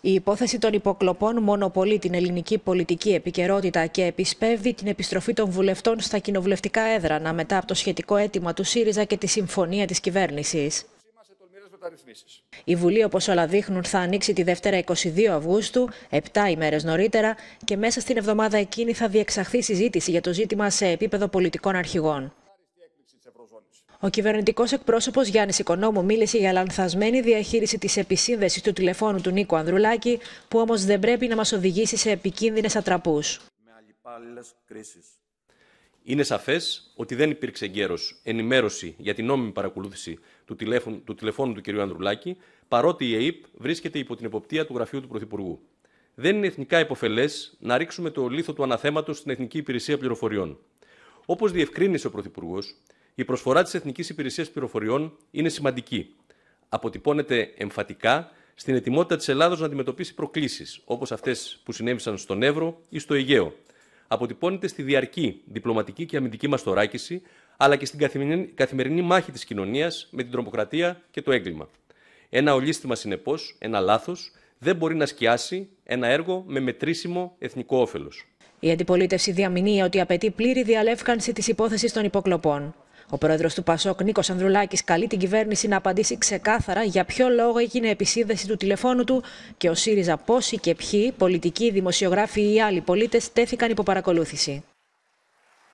Η υπόθεση των υποκλοπών μονοπολεί την ελληνική πολιτική επικαιρότητα και επισπεύδει την επιστροφή των βουλευτών στα κοινοβουλευτικά έδρανα μετά από το σχετικό αίτημα του ΣΥΡΙΖΑ και τη συμφωνία της κυβέρνησης. Η Βουλή, όπως όλα δείχνουν, θα ανοίξει τη Δευτέρα 22 Αυγούστου, 7 ημέρες νωρίτερα, και μέσα στην εβδομάδα εκείνη θα διεξαχθεί συζήτηση για το ζήτημα σε επίπεδο πολιτικών αρχηγών. Ο κυβερνητικός εκπρόσωπος Γιάννης Οικονόμου μίλησε για λανθασμένη διαχείριση της επισύνδεσης του τηλεφώνου του Νίκου Ανδρουλάκη, που όμως δεν πρέπει να μας οδηγήσει σε επικίνδυνες ατραπούς. Είναι σαφές ότι δεν υπήρξε γέρο ενημέρωση για την νόμιμη παρακολούθηση του, του τηλεφώνου του κ. Ανδρουλάκη, παρότι η ΕΕΠ βρίσκεται υπό την εποπτεία του γραφείου του Πρωθυπουργού. Δεν είναι εθνικά υποφελές να ρίξουμε το λίθο του αναθέματος στην Εθνική Υπηρεσία Πληροφοριών. Όπως διευκρίνησε ο Πρωθυπουργός, η προσφορά της Εθνικής Υπηρεσίας Πληροφοριών είναι σημαντική. Αποτυπώνεται εμφατικά στην ετοιμότητα της Ελλάδος να αντιμετωπίσει προκλήσεις, όπως αυτές που συνέβησαν στον Εύρο ή στο Αιγαίο. Αποτυπώνεται στη διαρκή διπλωματική και αμυντική μας θωράκιση, αλλά και στην καθημερινή μάχη της κοινωνίας με την τρομοκρατία και το έγκλημα. Ένα ολίσθημα, συνεπώς, ένα λάθος, δεν μπορεί να σκιάσει ένα έργο με μετρήσιμο εθνικό όφελος. Η αντιπολίτευση διαμηνύει ότι απαιτεί πλήρη διαλεύκανση της υπόθεσης των υποκλοπών. Ο πρόεδρος του Πασόκ, Νίκος Ανδρουλάκης, καλεί την κυβέρνηση να απαντήσει ξεκάθαρα για ποιο λόγο έγινε επισύνδεση του τηλεφώνου του και ο ΣΥΡΙΖΑ πόσοι και ποιοι, πολιτικοί, δημοσιογράφοι ή άλλοι πολίτες, τέθηκαν υπό παρακολούθηση.